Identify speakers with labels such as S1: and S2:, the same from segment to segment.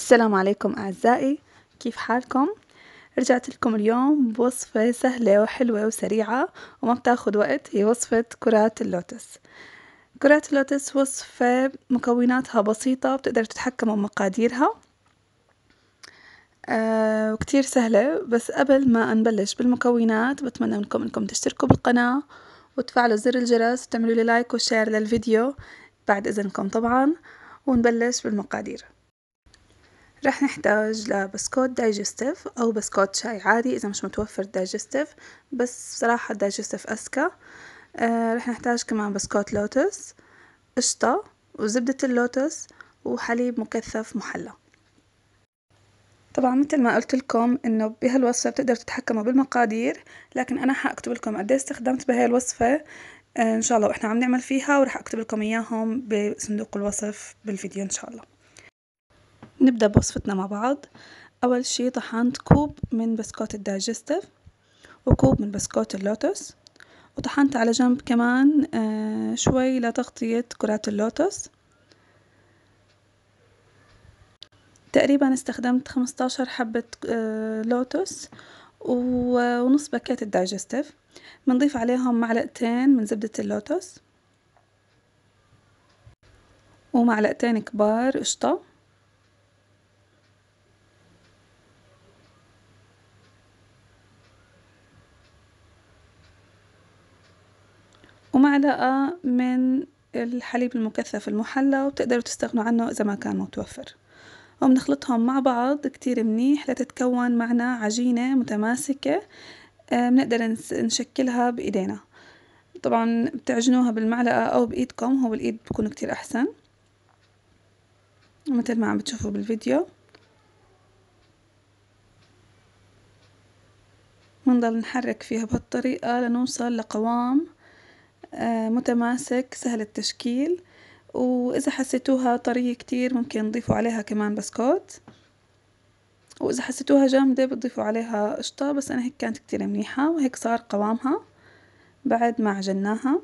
S1: السلام عليكم أعزائي كيف حالكم؟ رجعت لكم اليوم بوصفة سهلة وحلوة وسريعة وما بتاخد وقت هي وصفة كرات اللوتس كرات اللوتس وصفة مكوناتها بسيطة بتقدر تتحكموا بمقاديرها أه وكتير سهلة بس قبل ما نبلش بالمكونات بتمنى منكم انكم تشتركوا بالقناة وتفعلوا زر الجرس وتعملوا لي لايك وشير للفيديو بعد اذنكم طبعا ونبلش بالمقادير رح نحتاج لبسكوت دايجستيف أو بسكوت شاي عادي إذا مش متوفر دايجستيف بس بصراحة دايجستيف أسكى آه رح نحتاج كمان بسكوت لوتس قشطة وزبدة اللوتس وحليب مكثف محلى طبعا مثل ما قلت لكم انه بهالوصفه بتقدر تتحكموا بالمقادير لكن انا حاكتب لكم قد إيه استخدمت بهاي الوصفه آه، ان شاء الله واحنا عم نعمل فيها وراح اكتب لكم اياهم بصندوق الوصف بالفيديو ان شاء الله نبدأ بوصفتنا مع بعض أول شي طحنت كوب من بسكوت الدايجستيف وكوب من بسكوت اللوتس وطحنت على جنب كمان آه، شوي لتغطية كرات اللوتس تقريبا استخدمت خمستاشر حبة آه، لوتس ونص باكيت الدايجستيف بنضيف عليهم معلقتين من زبدة اللوتس ومعلقتين كبار قشطة ومعلقة من الحليب المكثف المحلى وبتقدروا تستغنوا عنه إذا ما كان متوفر وبنخلطهم مع بعض كتير منيح لتتكون معنا عجينة متماسكة بنقدر آه، نشكلها بإيدينا طبعا بتعجنوها بالمعلقة أو بإيدكم هو الإيد بكون كتير أحسن مثل ما عم بتشوفوا بالفيديو بنضل نحرك فيها بهالطريقة لنوصل لقوام آه، متماسك سهل التشكيل وإذا حسيتوها طرية كتير ممكن تضيفوا عليها كمان بسكوت وإذا حسيتوها جامدة بتضيفوا عليها قشطة بس أنا هيك كانت كتير منيحة وهيك صار قوامها بعد ما عجناها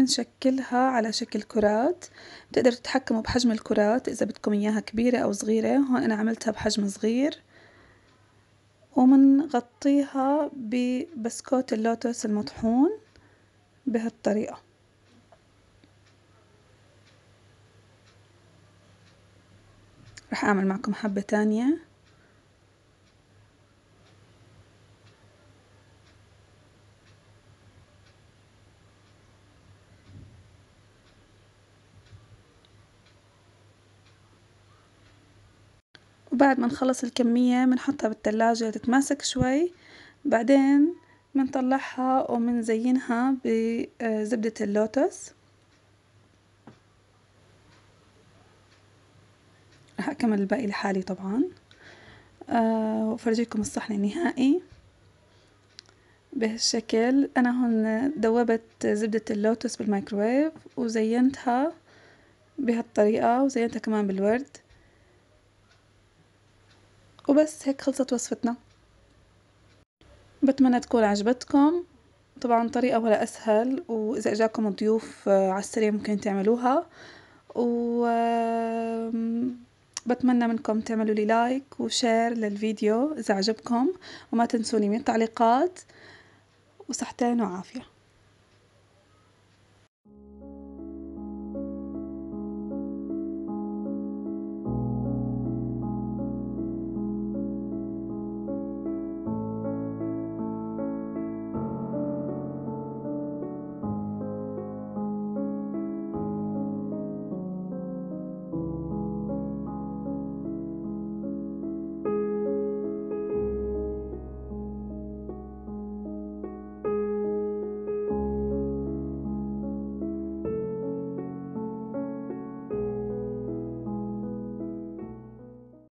S1: بنشكلها على شكل كرات بتقدروا تتحكموا بحجم الكرات إذا بدكم إياها كبيرة أو صغيرة هون أنا عملتها بحجم صغير ومنغطيها ببسكوت اللوتس المطحون بهالطريقة رح أعمل معكم حبة تانية وبعد ما نخلص الكمية بنحطها بالتلاجة تتماسك شوي بعدين بنطلعها ومنزينها بزبدة اللوتس رح أكمل الباقي لحالي طبعا أه وفرجيكم الصحن النهائي بهالشكل أنا هون دوبت زبدة اللوتس بالمايكرويف وزينتها بهالطريقة وزينتها كمان بالورد وبس هيك خلصت وصفتنا بتمنى تكون عجبتكم طبعا طريقة ولا أسهل وإذا إجاكم ضيوف آه، على السريع ممكن تعملوها وبتمنى بتمنى منكم تعملوا لي لايك وشير للفيديو إذا عجبكم وما تنسوني من التعليقات وصحتين وعافية